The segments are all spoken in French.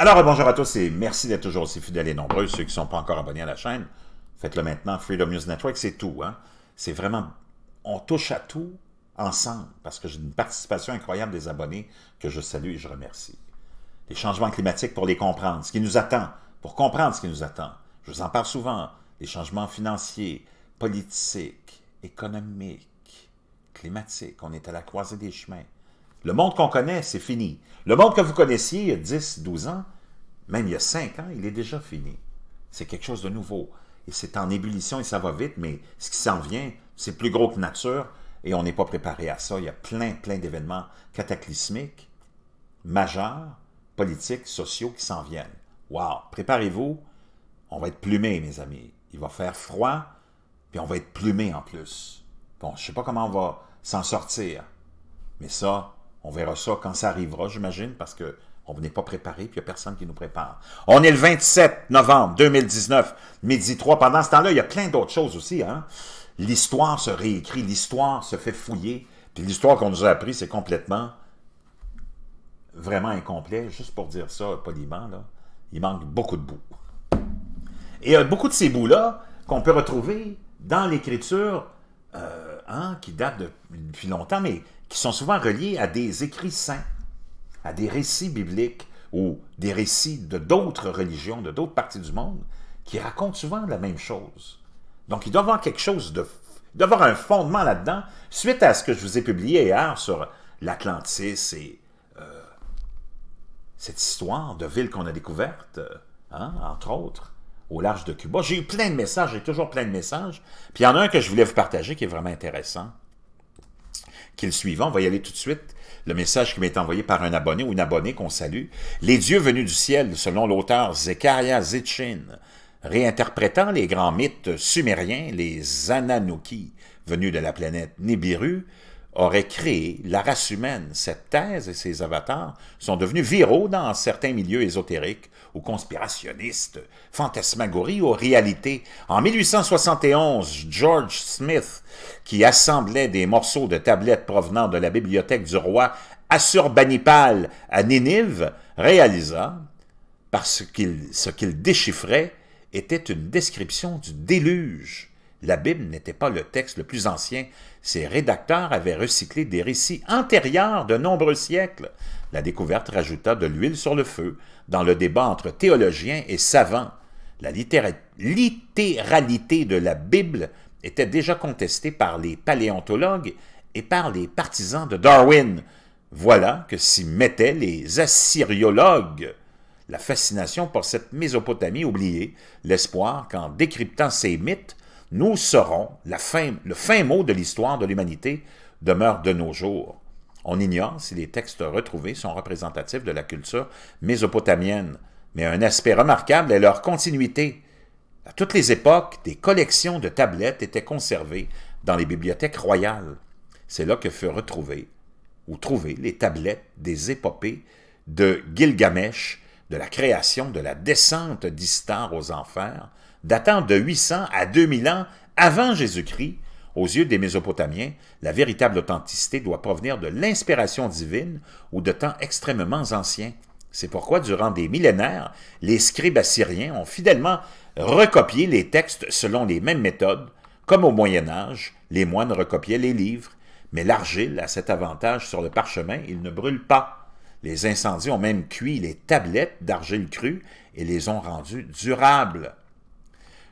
Alors, euh, bonjour à tous et merci d'être toujours aussi fidèles et nombreux. Ceux qui ne sont pas encore abonnés à la chaîne, faites-le maintenant. Freedom News Network, c'est tout. Hein. C'est vraiment, on touche à tout ensemble parce que j'ai une participation incroyable des abonnés que je salue et je remercie. Les changements climatiques pour les comprendre, ce qui nous attend, pour comprendre ce qui nous attend. Je vous en parle souvent. Les changements financiers, politiques, économiques, climatiques, on est à la croisée des chemins. Le monde qu'on connaît, c'est fini. Le monde que vous connaissiez il y a 10, 12 ans, même il y a 5 ans, il est déjà fini. C'est quelque chose de nouveau. Et c'est en ébullition et ça va vite, mais ce qui s'en vient, c'est plus gros que nature et on n'est pas préparé à ça. Il y a plein, plein d'événements cataclysmiques, majeurs, politiques, sociaux qui s'en viennent. Wow! Préparez-vous, on va être plumé, mes amis. Il va faire froid, puis on va être plumé en plus. Bon, je ne sais pas comment on va s'en sortir, mais ça, on verra ça quand ça arrivera, j'imagine, parce que on n'est pas préparé, puis il n'y a personne qui nous prépare. On est le 27 novembre 2019, midi 3. Pendant ce temps-là, il y a plein d'autres choses aussi. Hein? L'histoire se réécrit, l'histoire se fait fouiller. Puis l'histoire qu'on nous a appris, c'est complètement, vraiment incomplet. Juste pour dire ça poliment, il manque beaucoup de bouts. Et il y a beaucoup de ces bouts-là qu'on peut retrouver dans l'écriture euh, hein, qui date depuis longtemps, mais qui sont souvent reliés à des écrits saints, à des récits bibliques ou des récits de d'autres religions, de d'autres parties du monde, qui racontent souvent la même chose. Donc, il doit y avoir quelque chose de... Il avoir un fondement là-dedans, suite à ce que je vous ai publié hier sur l'Atlantis et euh, cette histoire de ville qu'on a découverte, euh, hein, entre autres, au large de Cuba. J'ai eu plein de messages, j'ai toujours plein de messages. Puis il y en a un que je voulais vous partager qui est vraiment intéressant qui le suivant, on va y aller tout de suite, le message qui m'est envoyé par un abonné ou une abonnée qu'on salue. Les dieux venus du ciel, selon l'auteur Zekaria Zitchin, réinterprétant les grands mythes sumériens, les Ananouki venus de la planète Nibiru, aurait créé la race humaine. Cette thèse et ses avatars sont devenus viraux dans certains milieux ésotériques ou conspirationnistes, fantasmagories ou réalités. En 1871, George Smith, qui assemblait des morceaux de tablettes provenant de la bibliothèque du roi Assurbanipal à Ninive, réalisa, parce qu'il ce qu'il déchiffrait était une description du déluge la Bible n'était pas le texte le plus ancien. Ses rédacteurs avaient recyclé des récits antérieurs de nombreux siècles. La découverte rajouta de l'huile sur le feu dans le débat entre théologiens et savants. La littéralité de la Bible était déjà contestée par les paléontologues et par les partisans de Darwin. Voilà que s'y mettaient les assyriologues la fascination pour cette Mésopotamie oubliée, l'espoir qu'en décryptant ces mythes, nous saurons, le fin mot de l'histoire de l'humanité demeure de nos jours. On ignore si les textes retrouvés sont représentatifs de la culture mésopotamienne, mais un aspect remarquable est leur continuité. À toutes les époques, des collections de tablettes étaient conservées dans les bibliothèques royales. C'est là que furent retrouvées ou trouvées les tablettes des épopées de Gilgamesh, de la création de la descente d'Istar aux enfers, datant de 800 à 2000 ans avant Jésus-Christ, aux yeux des Mésopotamiens, la véritable authenticité doit provenir de l'inspiration divine ou de temps extrêmement anciens. C'est pourquoi, durant des millénaires, les scribes assyriens ont fidèlement recopié les textes selon les mêmes méthodes, comme au Moyen Âge, les moines recopiaient les livres. Mais l'argile a cet avantage sur le parchemin, il ne brûle pas. Les incendies ont même cuit les tablettes d'argile crue et les ont rendues durables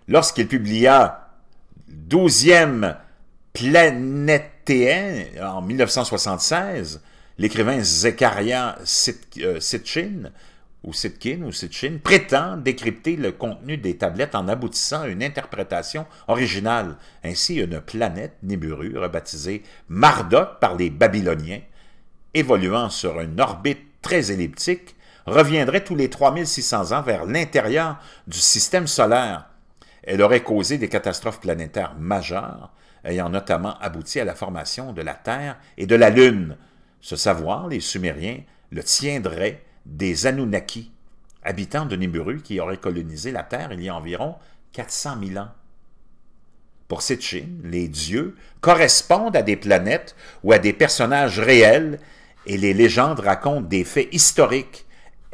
lorsqu'il publia 12e Planétéen en 1976, l'écrivain Zekaria euh, Sitchin, ou Sitkin ou Sitchin, prétend décrypter le contenu des tablettes en aboutissant à une interprétation originale. Ainsi, une planète niburu rebaptisée Marduk par les Babyloniens, évoluant sur une orbite très elliptique, reviendrait tous les 3600 ans vers l'intérieur du système solaire, elle aurait causé des catastrophes planétaires majeures, ayant notamment abouti à la formation de la Terre et de la Lune. Ce savoir, les Sumériens le tiendraient des Anunnaki, habitants de Nibiru qui auraient colonisé la Terre il y a environ 400 000 ans. Pour Sitchin, les dieux correspondent à des planètes ou à des personnages réels et les légendes racontent des faits historiques.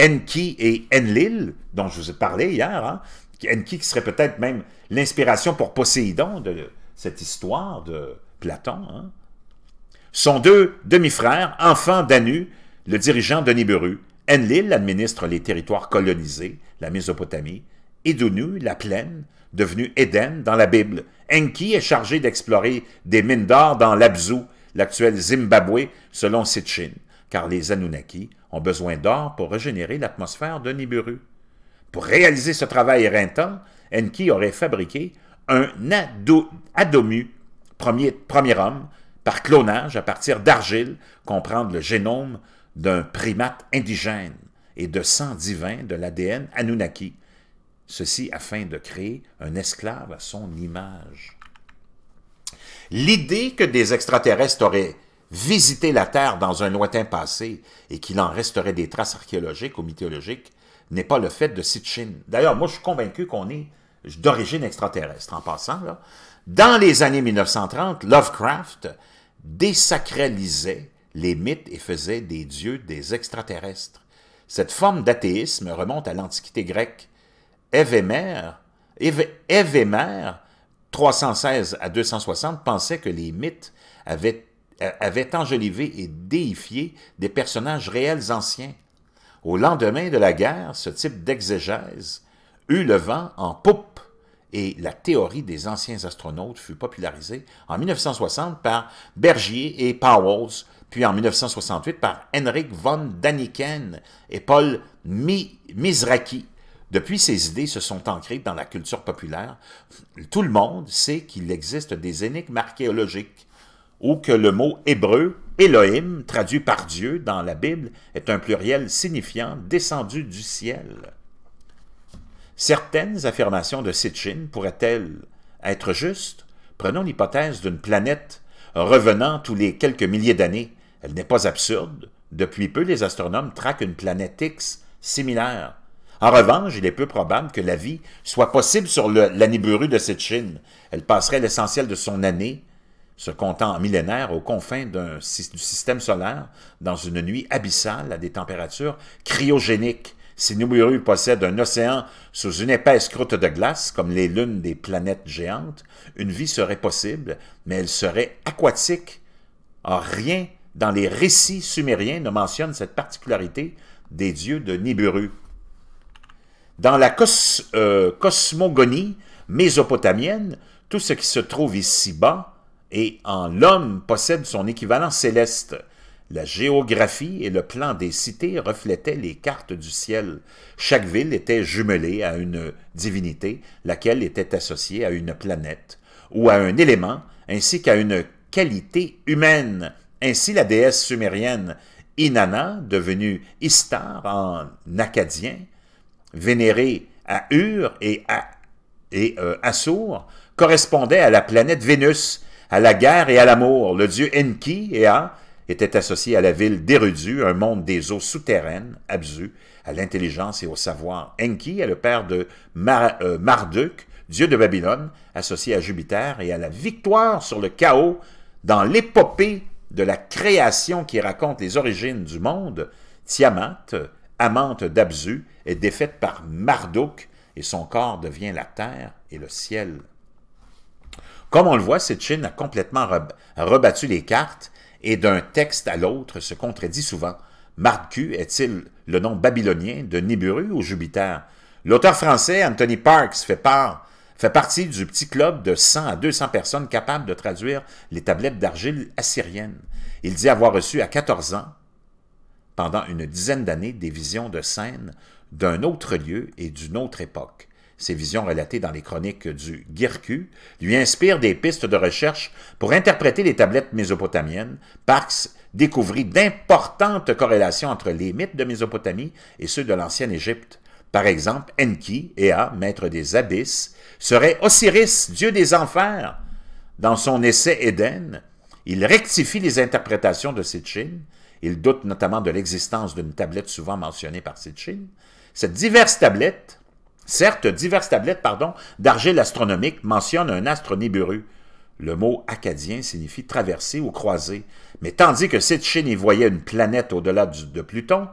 Enki et Enlil, dont je vous ai parlé hier, hein, Enki qui serait peut-être même l'inspiration pour Poséidon de cette histoire de Platon. Hein. Sont deux demi-frères, enfants d'Anu, le dirigeant de Nibiru. Enlil administre les territoires colonisés, la Mésopotamie, et Dunu, la plaine, devenue Éden dans la Bible. Enki est chargé d'explorer des mines d'or dans l'Abzu, l'actuel Zimbabwe, selon Sitchin, car les Anunnaki ont besoin d'or pour régénérer l'atmosphère de Nibiru. Pour réaliser ce travail éreintant, Enki aurait fabriqué un adomu, premier, premier homme, par clonage à partir d'argile, comprendre le génome d'un primate indigène et de sang divin de l'ADN Anunnaki, ceci afin de créer un esclave à son image. L'idée que des extraterrestres auraient visité la Terre dans un lointain passé et qu'il en resterait des traces archéologiques ou mythologiques n'est pas le fait de Sitchin. D'ailleurs, moi, je suis convaincu qu'on est d'origine extraterrestre, en passant. Dans les années 1930, Lovecraft désacralisait les mythes et faisait des dieux des extraterrestres. Cette forme d'athéisme remonte à l'Antiquité grecque. Évémère, 316 à 260, pensait que les mythes avaient, euh, avaient, enjolivé et déifié des personnages réels anciens, au lendemain de la guerre, ce type d'exégèse eut le vent en poupe et la théorie des anciens astronautes fut popularisée en 1960 par Bergier et Powells, puis en 1968 par Henrik von Daniken et Paul Mi Mizraki. Depuis, ces idées se sont ancrées dans la culture populaire. Tout le monde sait qu'il existe des énigmes archéologiques ou que le mot hébreu Elohim, traduit par Dieu dans la Bible, est un pluriel signifiant descendu du ciel. Certaines affirmations de Sitchin pourraient-elles être justes? Prenons l'hypothèse d'une planète revenant tous les quelques milliers d'années. Elle n'est pas absurde. Depuis peu, les astronomes traquent une planète X similaire. En revanche, il est peu probable que la vie soit possible sur l'aniburu de Sitchin. Elle passerait l'essentiel de son année se comptant en millénaires aux confins du système solaire dans une nuit abyssale à des températures cryogéniques. Si Nibiru possède un océan sous une épaisse croûte de glace, comme les lunes des planètes géantes, une vie serait possible, mais elle serait aquatique. Or, rien dans les récits sumériens ne mentionne cette particularité des dieux de Nibiru. Dans la euh, cosmogonie mésopotamienne, tout ce qui se trouve ici-bas et en l'homme possède son équivalent céleste. La géographie et le plan des cités reflétaient les cartes du ciel. Chaque ville était jumelée à une divinité, laquelle était associée à une planète ou à un élément, ainsi qu'à une qualité humaine. Ainsi, la déesse sumérienne Inanna, devenue Istar en acadien, vénérée à Ur et à et, euh, Assur, correspondait à la planète Vénus, à la guerre et à l'amour. Le dieu Enki, Ea, était associé à la ville d'Erudu, un monde des eaux souterraines, Abzu, à l'intelligence et au savoir. Enki est le père de euh, Marduk, dieu de Babylone, associé à Jupiter et à la victoire sur le chaos dans l'épopée de la création qui raconte les origines du monde. Tiamat, amante d'Abzu, est défaite par Marduk et son corps devient la terre et le ciel. Comme on le voit, cette Chine a complètement rebattu les cartes et d'un texte à l'autre se contredit souvent. Marcu est-il le nom babylonien de Nibiru ou Jupiter? L'auteur français Anthony Parks fait, part, fait partie du petit club de 100 à 200 personnes capables de traduire les tablettes d'argile assyriennes. Il dit avoir reçu à 14 ans, pendant une dizaine d'années, des visions de scènes d'un autre lieu et d'une autre époque ses visions relatées dans les chroniques du Girku, lui inspirent des pistes de recherche pour interpréter les tablettes mésopotamiennes. Parks découvrit d'importantes corrélations entre les mythes de Mésopotamie et ceux de l'ancienne Égypte. Par exemple, Enki, Ea, maître des abysses, serait Osiris, dieu des enfers. Dans son essai Éden, il rectifie les interprétations de Sitchin. Il doute notamment de l'existence d'une tablette souvent mentionnée par Sitchin. Cette diverse tablette Certes, diverses tablettes d'argile astronomique mentionnent un astre nébuleux. Le mot acadien signifie traverser ou croiser, mais tandis que Sitchin y voyait une planète au-delà de Pluton,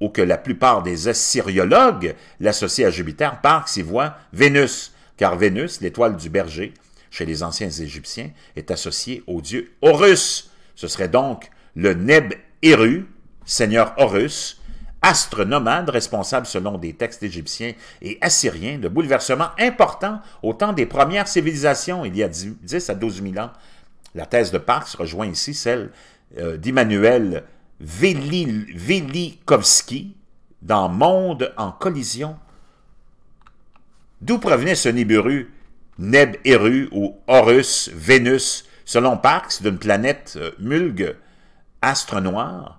ou que la plupart des assyriologues l'associent à Jupiter, Parks y voit Vénus, car Vénus, l'étoile du berger, chez les anciens Égyptiens, est associée au dieu Horus. Ce serait donc le neb heru seigneur Horus, Astre nomade, responsable selon des textes égyptiens et assyriens de bouleversements importants au temps des premières civilisations, il y a 10 à 12 000 ans. La thèse de Parks rejoint ici celle euh, d'Immanuel Velikovski dans Monde en collision. D'où provenait ce Nibiru, Neb-Eru ou Horus, Vénus, selon Parks, d'une planète euh, mulgue, astre noir,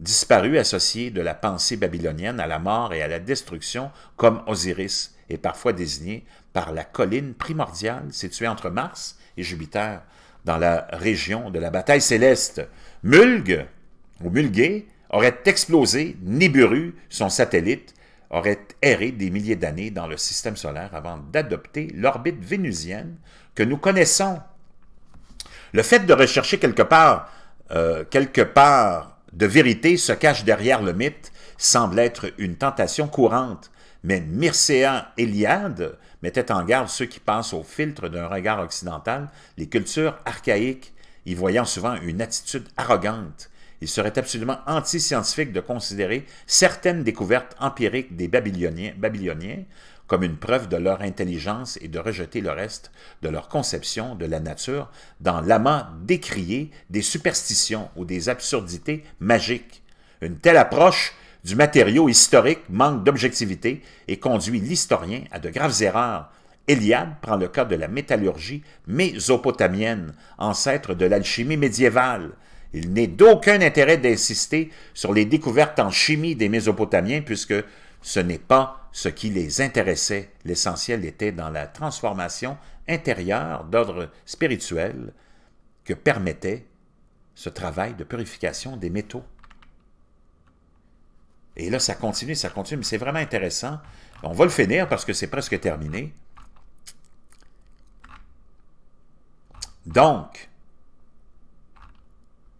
disparu associé de la pensée babylonienne à la mort et à la destruction, comme Osiris est parfois désigné par la colline primordiale située entre Mars et Jupiter, dans la région de la bataille céleste. Mulg, ou Mulgué, aurait explosé, Nibiru, son satellite, aurait erré des milliers d'années dans le système solaire avant d'adopter l'orbite vénusienne que nous connaissons. Le fait de rechercher quelque part, euh, quelque part de vérité se cache derrière le mythe semble être une tentation courante, mais Mircea Eliade mettait en garde ceux qui passent au filtre d'un regard occidental les cultures archaïques, y voyant souvent une attitude arrogante. Il serait absolument anti-scientifique de considérer certaines découvertes empiriques des Babyloniens comme une preuve de leur intelligence et de rejeter le reste de leur conception de la nature dans l'amas décrié des superstitions ou des absurdités magiques. Une telle approche du matériau historique manque d'objectivité et conduit l'historien à de graves erreurs. Eliade prend le cas de la métallurgie mésopotamienne, ancêtre de l'alchimie médiévale. Il n'est d'aucun intérêt d'insister sur les découvertes en chimie des Mésopotamiens puisque ce n'est pas ce qui les intéressait. L'essentiel était dans la transformation intérieure d'ordre spirituel que permettait ce travail de purification des métaux. Et là, ça continue, ça continue, mais c'est vraiment intéressant. On va le finir parce que c'est presque terminé. Donc,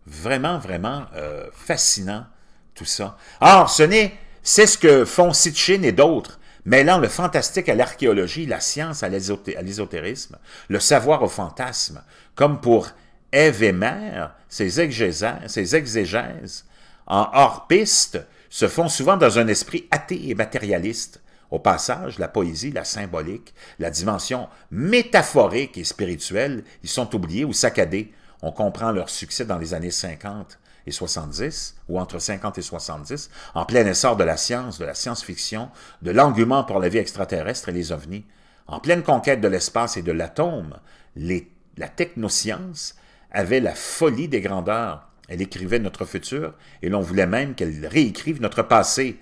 vraiment, vraiment euh, fascinant tout ça. Or, ce n'est c'est ce que font Sitchin et d'autres, mêlant le fantastique à l'archéologie, la science à l'ésotérisme, le savoir au fantasme, comme pour Ève et Mère, ces exégèses, en hors-piste, se font souvent dans un esprit athée et matérialiste. Au passage, la poésie, la symbolique, la dimension métaphorique et spirituelle ils sont oubliés ou saccadés. On comprend leur succès dans les années 50 et 70, ou entre 50 et 70, en plein essor de la science, de la science-fiction, de l'argument pour la vie extraterrestre et les ovnis, en pleine conquête de l'espace et de l'atome, la technoscience avait la folie des grandeurs. Elle écrivait notre futur, et l'on voulait même qu'elle réécrive notre passé.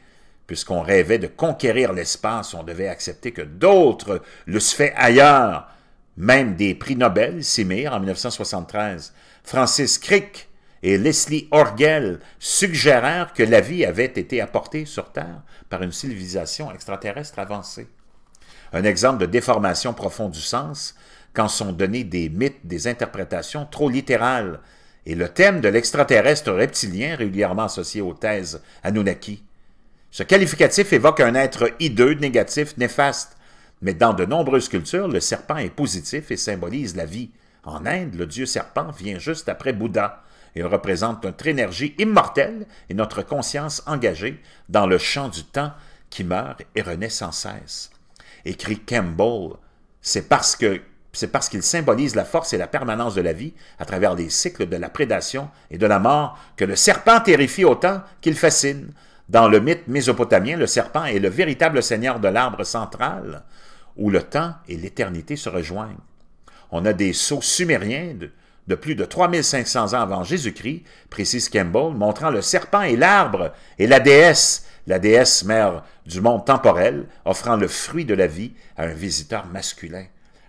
Puisqu'on rêvait de conquérir l'espace, on devait accepter que d'autres le fait ailleurs. Même des prix Nobel s'y en 1973. Francis Crick et Leslie Orgel suggérèrent que la vie avait été apportée sur Terre par une civilisation extraterrestre avancée. Un exemple de déformation profonde du sens quand sont donnés des mythes, des interprétations trop littérales, et le thème de l'extraterrestre reptilien régulièrement associé aux thèses Anunnaki. Ce qualificatif évoque un être hideux, négatif, néfaste, mais dans de nombreuses cultures, le serpent est positif et symbolise la vie. En Inde, le dieu serpent vient juste après Bouddha, il représente notre énergie immortelle et notre conscience engagée dans le champ du temps qui meurt et renaît sans cesse. Écrit Campbell, c'est parce c'est parce qu'il symbolise la force et la permanence de la vie à travers les cycles de la prédation et de la mort que le serpent terrifie autant qu'il fascine. Dans le mythe mésopotamien, le serpent est le véritable seigneur de l'arbre central, où le temps et l'éternité se rejoignent. On a des sceaux sumériens de, de plus de 3500 ans avant Jésus-Christ, précise Campbell, montrant le serpent et l'arbre et la déesse, la déesse mère du monde temporel, offrant le fruit de la vie à un visiteur masculin.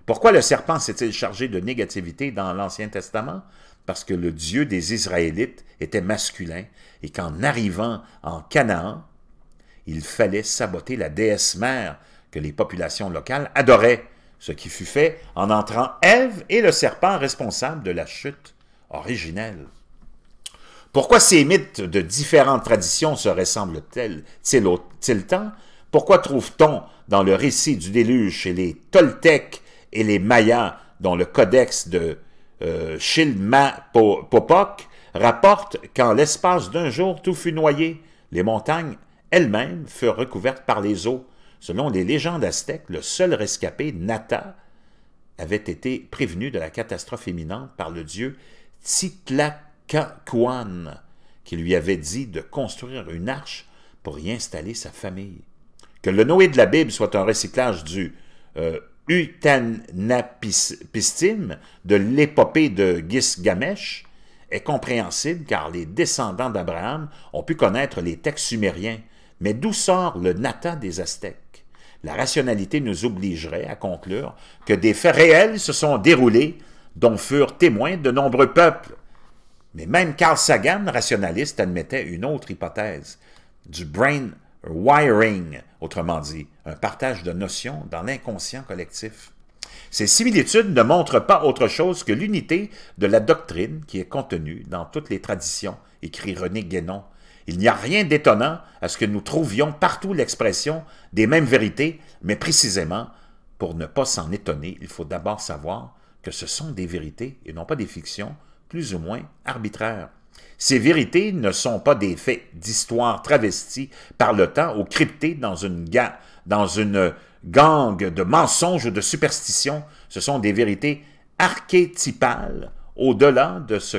Pourquoi le serpent s'est-il chargé de négativité dans l'Ancien Testament? Parce que le Dieu des Israélites était masculin et qu'en arrivant en Canaan, il fallait saboter la déesse mère que les populations locales adoraient ce qui fut fait en entrant Ève et le serpent responsable de la chute originelle. Pourquoi ces mythes de différentes traditions se ressemblent-ils tant? Pourquoi trouve-t-on dans le récit du déluge chez les Toltecs et les Mayas, dont le codex de euh, Chilma Popoc rapporte qu'en l'espace d'un jour tout fut noyé, les montagnes elles-mêmes furent recouvertes par les eaux, Selon les légendes aztèques, le seul rescapé, Nata, avait été prévenu de la catastrophe imminente par le dieu Titlacacuan, qui lui avait dit de construire une arche pour y installer sa famille. Que le Noé de la Bible soit un recyclage du euh, de l'épopée de Gisgamesh est compréhensible car les descendants d'Abraham ont pu connaître les textes sumériens. Mais d'où sort le Nata des Aztèques? la rationalité nous obligerait à conclure que des faits réels se sont déroulés dont furent témoins de nombreux peuples. Mais même Carl Sagan, rationaliste, admettait une autre hypothèse, du brain wiring, autrement dit, un partage de notions dans l'inconscient collectif. Ces similitudes ne montrent pas autre chose que l'unité de la doctrine qui est contenue dans toutes les traditions, écrit René Guénon il n'y a rien d'étonnant à ce que nous trouvions partout l'expression des mêmes vérités, mais précisément, pour ne pas s'en étonner, il faut d'abord savoir que ce sont des vérités et non pas des fictions, plus ou moins arbitraires. Ces vérités ne sont pas des faits d'histoire travestis par le temps ou cryptés dans une, gangue gang de mensonges ou de superstitions. Ce sont des vérités archétypales au-delà de ce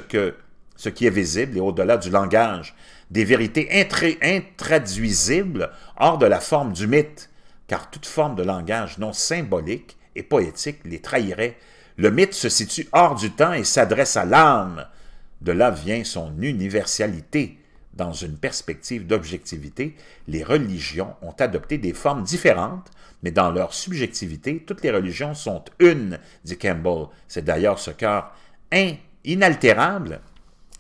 qui est visible et au-delà du langage des vérités intraduisibles hors de la forme du mythe, car toute forme de langage non symbolique et poétique les trahirait. Le mythe se situe hors du temps et s'adresse à l'âme. De là vient son universalité. Dans une perspective d'objectivité, les religions ont adopté des formes différentes, mais dans leur subjectivité, toutes les religions sont une, dit Campbell. C'est d'ailleurs ce cœur inaltérable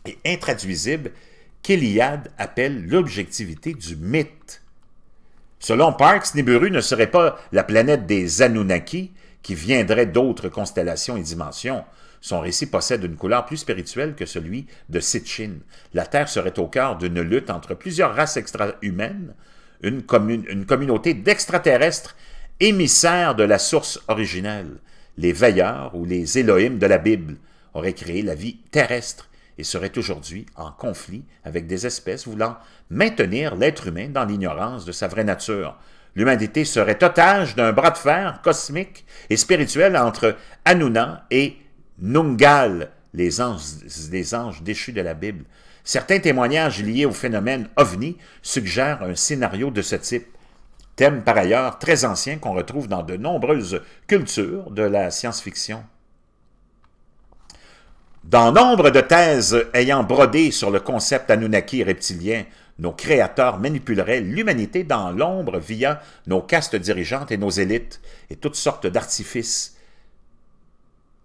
et intraduisible qu'Eliade appelle l'objectivité du mythe. Selon Parks, Nibiru ne serait pas la planète des Anunnaki, qui viendrait d'autres constellations et dimensions. Son récit possède une couleur plus spirituelle que celui de Sitchin. La Terre serait au cœur d'une lutte entre plusieurs races extra-humaines, une, commune, une communauté d'extraterrestres émissaires de la source originelle. Les veilleurs ou les Elohim de la Bible auraient créé la vie terrestre et serait aujourd'hui en conflit avec des espèces voulant maintenir l'être humain dans l'ignorance de sa vraie nature. L'humanité serait otage d'un bras de fer cosmique et spirituel entre Anuna et Nungal, les anges, les anges déchus de la Bible. Certains témoignages liés au phénomène ovni suggèrent un scénario de ce type. Thème par ailleurs très ancien qu'on retrouve dans de nombreuses cultures de la science-fiction. Dans nombre de thèses ayant brodé sur le concept Anunnaki reptilien, nos créateurs manipuleraient l'humanité dans l'ombre via nos castes dirigeantes et nos élites, et toutes sortes d'artifices.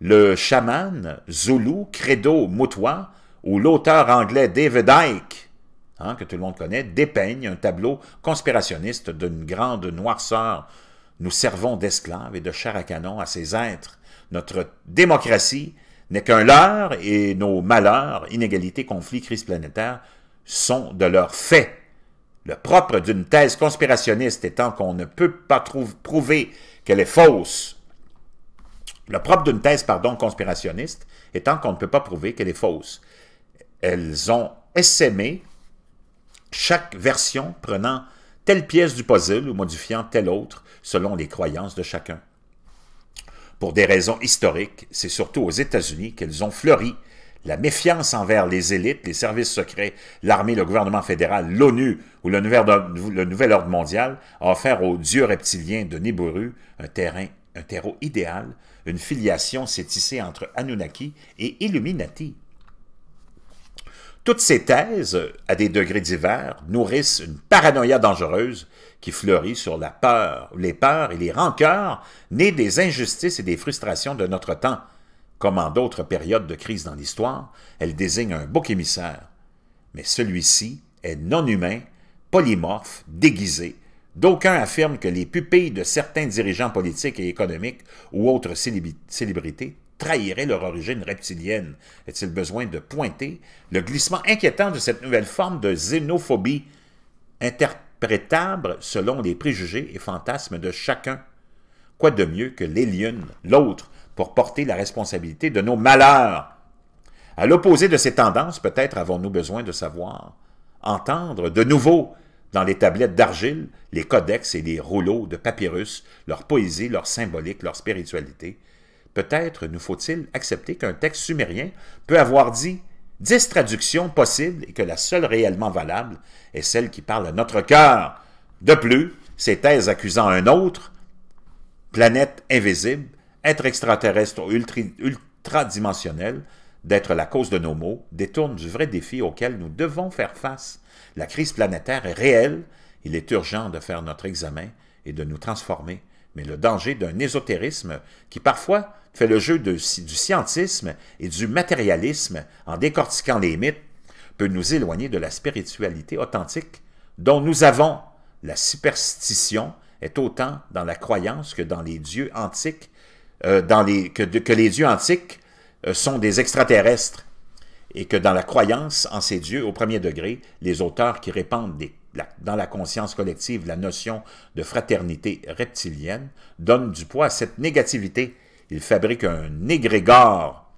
Le chaman, Zulu, Credo, Moutoua, ou l'auteur anglais David Icke, hein, que tout le monde connaît, dépeignent un tableau conspirationniste d'une grande noirceur. Nous servons d'esclaves et de chair à canon à ces êtres. Notre démocratie n'est qu'un leurre et nos malheurs, inégalités, conflits, crises planétaires sont de leur fait. Le propre d'une thèse conspirationniste étant qu'on ne peut pas prouver qu'elle est fausse. Le propre d'une thèse, pardon, conspirationniste étant qu'on ne peut pas prouver qu'elle est fausse. Elles ont essaimé chaque version prenant telle pièce du puzzle ou modifiant telle autre selon les croyances de chacun. Pour des raisons historiques, c'est surtout aux États-Unis qu'elles ont fleuri. La méfiance envers les élites, les services secrets, l'armée, le gouvernement fédéral, l'ONU ou le nouvel, ordre, mondial a offert aux dieux reptiliens de Nibiru un terrain, un terreau idéal. Une filiation s'est tissée entre Anunnaki et Illuminati. Toutes ces thèses, à des degrés divers, nourrissent une paranoïa dangereuse qui fleurit sur la peur, les peurs et les rancœurs nées des injustices et des frustrations de notre temps. Comme en d'autres périodes de crise dans l'histoire, elle désigne un bouc émissaire. Mais celui-ci est non humain, polymorphe, déguisé. D'aucuns affirment que les pupilles de certains dirigeants politiques et économiques ou autres célébrités trahiraient leur origine reptilienne. Est-il besoin de pointer le glissement inquiétant de cette nouvelle forme de xénophobie interprétable selon les préjugés et fantasmes de chacun? Quoi de mieux que l'alien, l'autre, pour porter la responsabilité de nos malheurs? À l'opposé de ces tendances, peut-être avons-nous besoin de savoir, entendre de nouveau dans les tablettes d'argile, les codex et les rouleaux de papyrus, leur poésie, leur symbolique, leur spiritualité, Peut-être nous faut-il accepter qu'un texte sumérien peut avoir dit dix traductions possibles et que la seule réellement valable est celle qui parle à notre cœur. De plus, ces thèses accusant un autre, planète invisible, être extraterrestre ou ultradimensionnel, d'être la cause de nos maux, détournent du vrai défi auquel nous devons faire face. La crise planétaire est réelle, il est urgent de faire notre examen et de nous transformer mais le danger d'un ésotérisme qui parfois fait le jeu du scientisme et du matérialisme en décortiquant les mythes peut nous éloigner de la spiritualité authentique dont nous avons. La superstition est autant dans la croyance que dans les dieux antiques, euh, que, les dieux antiques euh, sont des extraterrestres et que dans la croyance en ces dieux au premier degré, les auteurs qui répandent des dans la conscience collective, la notion de fraternité reptilienne, donne du poids à cette négativité. Ils fabriquent un égrégore,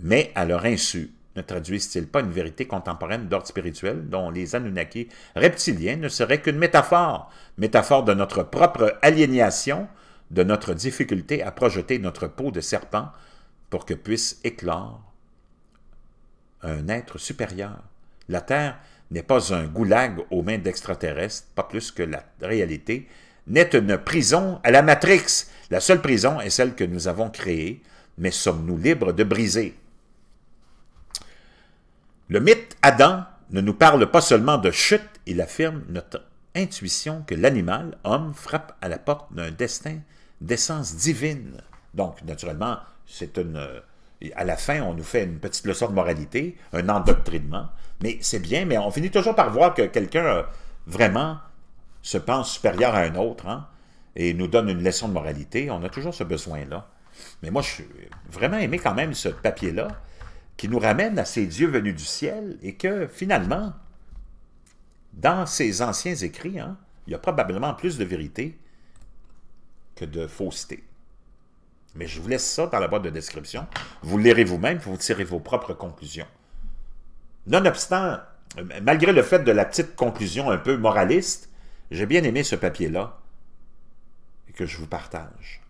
mais à leur insu. Ne traduisent-ils pas une vérité contemporaine d'ordre spirituel dont les Anunnaki reptiliens ne seraient qu'une métaphore, métaphore de notre propre aliénation, de notre difficulté à projeter notre peau de serpent pour que puisse éclore un être supérieur. La Terre n'est pas un goulag aux mains d'extraterrestres, pas plus que la réalité, n'est une prison à la Matrix. La seule prison est celle que nous avons créée, mais sommes-nous libres de briser? Le mythe Adam ne nous parle pas seulement de chute, il affirme notre intuition que l'animal, homme, frappe à la porte d'un destin d'essence divine. Donc, naturellement, c'est une... Euh, à la fin, on nous fait une petite leçon de moralité, un endoctrinement, mais c'est bien, mais on finit toujours par voir que quelqu'un euh, vraiment se pense supérieur à un autre hein, et nous donne une leçon de moralité. On a toujours ce besoin-là. Mais moi, je suis vraiment aimé quand même ce papier-là qui nous ramène à ces dieux venus du ciel et que finalement, dans ces anciens écrits, hein, il y a probablement plus de vérité que de fausseté. Mais je vous laisse ça dans la boîte de description. Vous lirez vous-même, vous tirez vos propres conclusions. Nonobstant, malgré le fait de la petite conclusion un peu moraliste, j'ai bien aimé ce papier-là et que je vous partage.